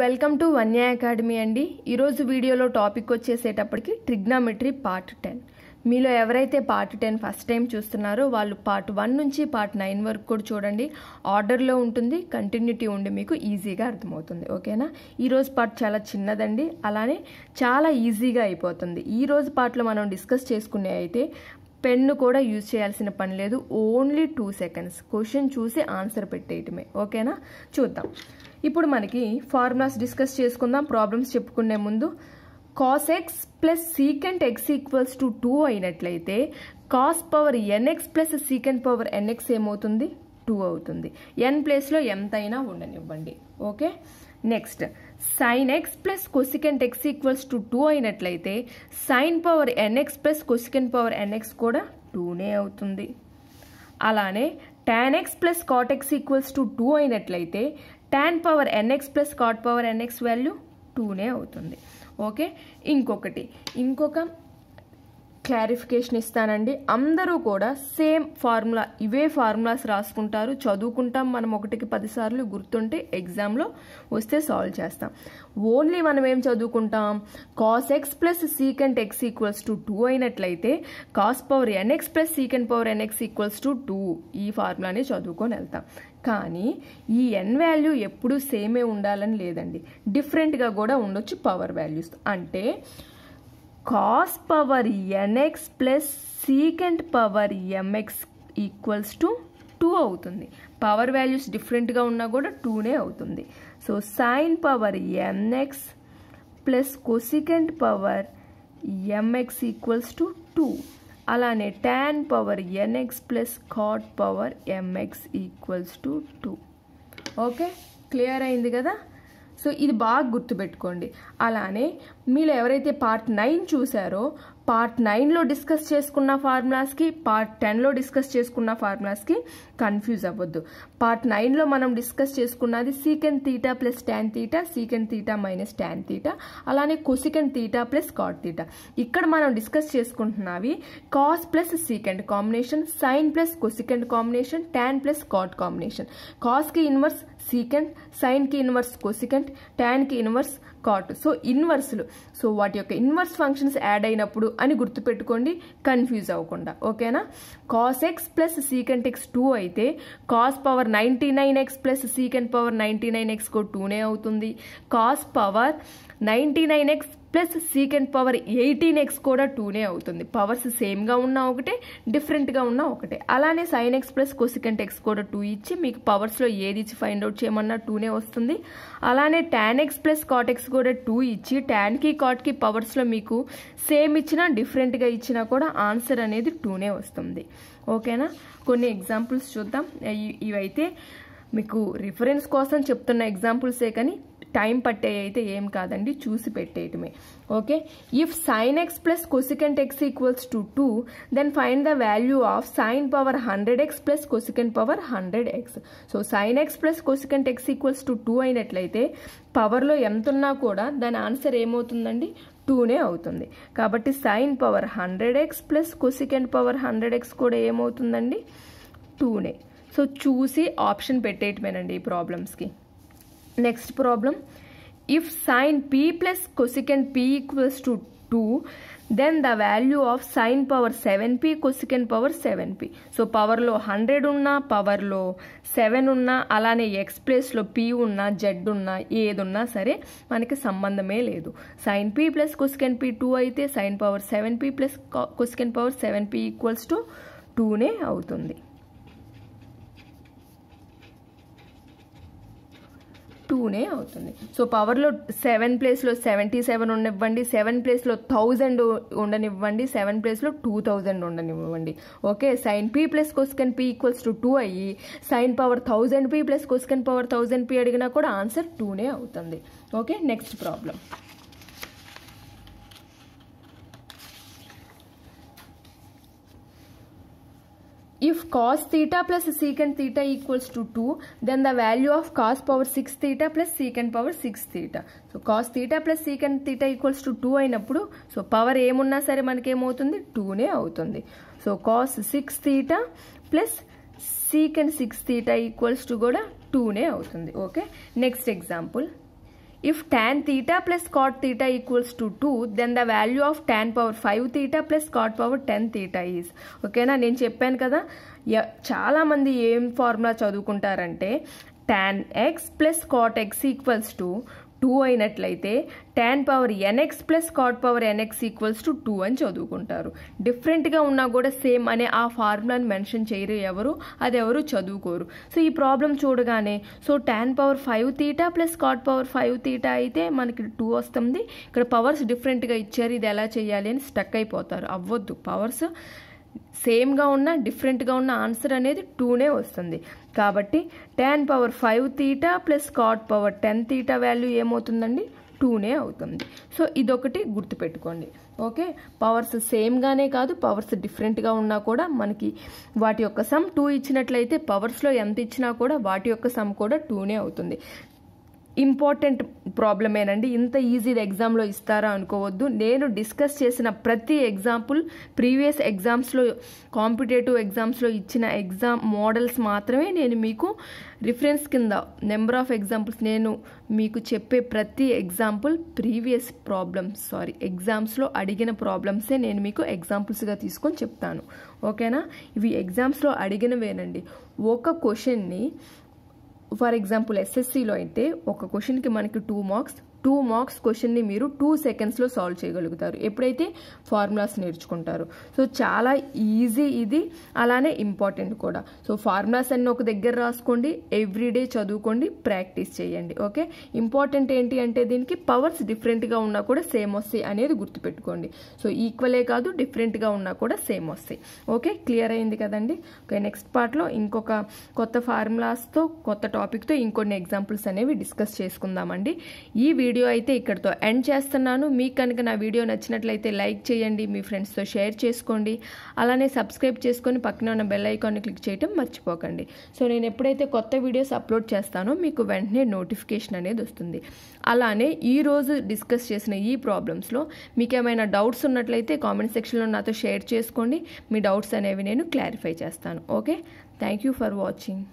Welcome to Vanya academy అండి ఈరోజు వీడియోలో టాపిక్ వచ్చేసేటప్పటికి ట్రిగ్నామెట్రీ పార్ట్ టెన్ మీలో ఎవరైతే పార్ట్ టెన్ ఫస్ట్ టైం చూస్తున్నారో వాళ్ళు పార్ట్ వన్ నుంచి పార్ట్ నైన్ వరకు కూడా చూడండి ఆర్డర్లో ఉంటుంది కంటిన్యూటీ ఉండి మీకు ఈజీగా అర్థమవుతుంది ఓకేనా ఈరోజు పార్ట్ చాలా చిన్నదండి అలానే చాలా ఈజీగా అయిపోతుంది ఈరోజు పార్ట్లో మనం డిస్కస్ చేసుకునే అయితే పెన్ను కూడా యూజ్ చేయాల్సిన పని లేదు ఓన్లీ టూ సెకండ్స్ క్వశ్చన్ చూసి ఆన్సర్ పెట్టేయటమే ఓకేనా చూద్దాం ఇప్పుడు మనకి ఫార్ములాస్ డిస్కస్ చేసుకుందాం ప్రాబ్లమ్స్ చెప్పుకునే ముందు cos x plus secant x equals to two అయినట్లయితే cos power n x plus secant power n x ఏమవుతుంది టూ అవుతుంది ఎన్ ప్లేస్లో ఎంతైనా ఉండనివ్వండి okay next sine x plus cosecant x equals to two అయినట్లయితే sine power n x plus cosecant power n x కూడా టూనే అవుతుంది అలానే tan x plus cot x equals to two అయినట్లయితే tan power n x plus cot power n x value టూనే అవుతుంది okay ఇంకొకటి ఇంకొక క్లారిఫికేషన్ ఇస్తానండి అందరూ కూడా సేమ్ ఫార్ములా ఇవే ఫార్ములాస్ రాసుకుంటారు చదువుకుంటాం మనం ఒకటికి పదిసార్లు గుర్తుంటే ఎగ్జామ్లో వస్తే సాల్వ్ చేస్తాం ఓన్లీ మనం ఏం చదువుకుంటాం cos x plus secant x equals to two అయినట్లయితే cos power n x plus secant power n x equals to two ఈ ఫార్ములాని చదువుకొని వెళ్తాం కానీ ఈ ఎన్ వాల్యూ ఎప్పుడూ సేమే ఉండాలని లేదండి డిఫరెంట్గా కూడా ఉండొచ్చు పవర్ వాల్యూస్ అంటే cos power n x plus secant power m x equals to two అవుతుంది పవర్ వాల్యూస్ డిఫరెంట్గా ఉన్నా కూడా టూనే అవుతుంది so sine power m x plus cosecant power m x equals to two అలానే tan power n x plus cot power m x equals to two okay clear అయింది కదా so ఇది బాగా గుర్తుపెట్టుకోండి అలానే మీరు ఎవరైతే పార్ట్ నైన్ చూసారో పార్ట్ నైన్లో డిస్కస్ చేసుకున్న ఫార్ములాస్కి పార్ట్ టెన్లో డిస్కస్ చేసుకున్న ఫార్ములాస్కి కన్ఫ్యూజ్ అవ్వద్దు పార్ట్ నైన్లో మనం డిస్కస్ చేసుకున్నది secant theta plus tan theta secant theta minus tan theta అలానే cosecant theta plus cot theta ఇక్కడ మనం డిస్కస్ చేసుకుంటున్నవి cos plus secant combination sine plus cosecant combination tan plus cot combination కాస్కి inverse secant సైన్కి inverse cosecant ట్యాన్కి inverse cot so ఇన్వర్స్లు so వాటి యొక్క ఇన్వర్స్ ఫంక్షన్స్ యాడ్ అయినప్పుడు అని గుర్తుపెట్టుకోండి కన్ఫ్యూజ్ అవ్వకుండా ఓకేనా cos x plus secant x two అయితే cos power ninety nine x plus secant power ninety nine x కో టూనే అవుతుంది cos power ninety nine x plus secant power eighteen x కూడా టూనే అవుతుంది పవర్స్ సేమ్గా ఉన్నా ఒకటే డిఫరెంట్గా ఉన్నా ఒకటే అలానే sine x plus cosecant x కూడా టూ ఇచ్చి మీకు పవర్స్లో ఏది ఇచ్చి ఫైండ్ అవుట్ చేయమన్నా టూనే వస్తుంది అలానే tan x plus cot x కూడా టూ ఇచ్చి టాన్కి కాట్కి పవర్స్లో మీకు సేమ్ ఇచ్చినా డిఫరెంట్గా ఇచ్చినా కూడా ఆన్సర్ అనేది టూనే వస్తుంది ఓకేనా కొన్ని ఎగ్జాంపుల్స్ చూద్దాం ఇవైతే మీకు రిఫరెన్స్ కోసం చెప్తున్న ఎగ్జాంపుల్సే కానీ టైం పట్టే అయితే ఏం కాదండి చూసి పెట్టేయటమే okay if sine x plus cosecant x equals to two then find the value of sine power hundred x plus cosecant power hundred x so sine x plus cosecant x equals to two అయినట్లయితే పవర్లో ఎంత ఉన్నా కూడా దాని answer ఏమవుతుందండి టూనే అవుతుంది కాబట్టి sine power hundred x plus cosecant power hundred x కూడా ఏమవుతుందండి టూనే సో చూసి ఆప్షన్ పెట్టేయటమేనండి ఈ ప్రాబ్లమ్స్కి next problem if plus p p equals p two then the value of sine power seven p cosecant power seven p so పవర్లో hundred ఉన్నా పవర్లో సెవెన్ ఉన్నా అలానే ఎక్స్ ప్లేస్లో పి ఉన్నా జెడ్ ఉన్నా ఏది ఉన్నా సరే మనకి సంబంధమే లేదు sine p plus cosecant p two అయితే sine power seven p plus cosecant power seven p equals to టూనే అవుతుంది టూనే అవుతుంది సో పవర్లో సెవెన్ ప్లేస్లో సెవెంటీ సెవెన్ ఉండనివ్వండి సెవెన్ ప్లేస్లో థౌజండ్ ఉండనివ్వండి సెవెన్ ప్లేస్లో టూ థౌజండ్ ఉండనివ్వండి okay sine p plus question p equals to two అయ్యి sine power thousand p plus question power thousand p అడిగినా కూడా ఆన్సర్ టూనే అవుతుంది okay next problem If cos theta plus secant theta equals to 2, then the value of cos power 6 theta plus secant power 6 theta. So, cos theta plus secant theta equals to 2 అయినప్పుడు so power ఏమున్నా సరే మనకేమవుతుంది టూనే అవుతుంది so cos six theta plus secant six theta equals to కూడా టూనే అవుతుంది okay next example if tan theta plus cot theta equals to two then the value of tan power five theta plus cot power ten theta is ఓకేనా నేను చెప్పాను కదా చాలామంది ఏం ఫార్ములా చదువుకుంటారంటే tan x plus cot x equals to two అయినట్లయితే tan power n x plus cot power n x equals to two అని చదువుకుంటారు డిఫరెంట్గా ఉన్నా కూడా సేమ్ అనే ఆ ఫార్ములాని మెన్షన్ చేయరు ఎవరు అది ఎవరు చదువుకోరు సో ఈ ప్రాబ్లం చూడగానే so tan power five theta plus cot power five theta అయితే మనకి టూ వస్తుంది ఇక్కడ పవర్స్ డిఫరెంట్గా ఇచ్చారు ఇది ఎలా చేయాలి అని స్టక్ అయిపోతారు అవ్వద్దు పవర్స్ సేమ్గా ఉన్న డిఫరెంట్గా ఉన్న ఆన్సర్ అనేది టూనే వస్తుంది కాబట్టి tan power five theta plus cot power ten theta value ఏమవుతుందండి టూనే అవుతుంది సో ఇదొకటి గుర్తుపెట్టుకోండి ఓకే పవర్స్ సేమ్గానే కాదు పవర్స్ డిఫరెంట్గా ఉన్నా కూడా మనకి వాటి యొక్క సమ్ టూ ఇచ్చినట్లయితే పవర్స్లో ఎంత ఇచ్చినా కూడా వాటి యొక్క సమ్ కూడా టూనే అవుతుంది ఇంపార్టెంట్ ప్రాబ్లమేనండి ఇంత ఈజీగా ఎగ్జామ్లో ఇస్తారా అనుకోవద్దు నేను డిస్కస్ చేసిన ప్రతి ఎగ్జాంపుల్ ప్రీవియస్ ఎగ్జామ్స్లో కాంపిటేటివ్ ఎగ్జామ్స్లో ఇచ్చిన ఎగ్జామ్ మోడల్స్ మాత్రమే నేను మీకు రిఫరెన్స్ కింద నెంబర్ ఆఫ్ ఎగ్జాంపుల్స్ నేను మీకు చెప్పే ప్రతి ఎగ్జాంపుల్ ప్రీవియస్ ప్రాబ్లమ్స్ సారీ ఎగ్జామ్స్లో అడిగిన ప్రాబ్లమ్సే నేను మీకు ఎగ్జాంపుల్స్గా తీసుకొని చెప్తాను ఓకేనా ఇవి ఎగ్జామ్స్లో అడిగినవేనండి ఒక క్వశ్చన్ని ఫర్ ఎగ్జాంపుల్ ఎస్ఎస్సిలో అయితే ఒక క్వశ్చన్కి మనకి టూ మార్క్స్ టూ మార్క్స్ క్వశ్చన్ని మీరు టూ సెకండ్స్లో సాల్వ్ చేయగలుగుతారు ఎప్పుడైతే ఫార్ములాస్ నేర్చుకుంటారు సో చాలా ఈజీ ఇది అలానే ఇంపార్టెంట్ కూడా సో ఫార్ములాస్ అన్నీ ఒక దగ్గర రాసుకోండి ఎవ్రీడే చదువుకోండి ప్రాక్టీస్ చేయండి ఓకే ఇంపార్టెంట్ ఏంటి అంటే దీనికి పవర్స్ డిఫరెంట్గా ఉన్నా కూడా సేమ్ వస్తాయి అనేది గుర్తుపెట్టుకోండి సో ఈక్వలే కాదు డిఫరెంట్గా ఉన్నా కూడా సేమ్ వస్తాయి ఓకే క్లియర్ అయింది కదండి ఓకే నెక్స్ట్ పార్ట్లో ఇంకొక కొత్త ఫార్ములాస్తో కొత్త టాపిక్తో ఇంకొన్ని ఎగ్జాంపుల్స్ అనేవి డిస్కస్ చేసుకుందామండి ఈ వీడియో అయితే ఇక్కడితో ఎండ్ చేస్తున్నాను మీకు కనుక నా వీడియో నచ్చినట్లయితే లైక్ చేయండి మీ ఫ్రెండ్స్తో షేర్ చేసుకోండి అలానే సబ్స్క్రైబ్ చేసుకొని పక్కన ఉన్న బెల్ ఐకాన్ని క్లిక్ చేయడం మర్చిపోకండి సో నేను ఎప్పుడైతే కొత్త వీడియోస్ అప్లోడ్ చేస్తానో మీకు వెంటనే నోటిఫికేషన్ అనేది వస్తుంది అలానే ఈరోజు డిస్కస్ చేసిన ఈ ప్రాబ్లమ్స్లో మీకు ఏమైనా డౌట్స్ ఉన్నట్లయితే కామెంట్ సెక్షన్లో నాతో షేర్ చేసుకోండి మీ డౌట్స్ అనేవి నేను క్లారిఫై చేస్తాను okay thank you for watching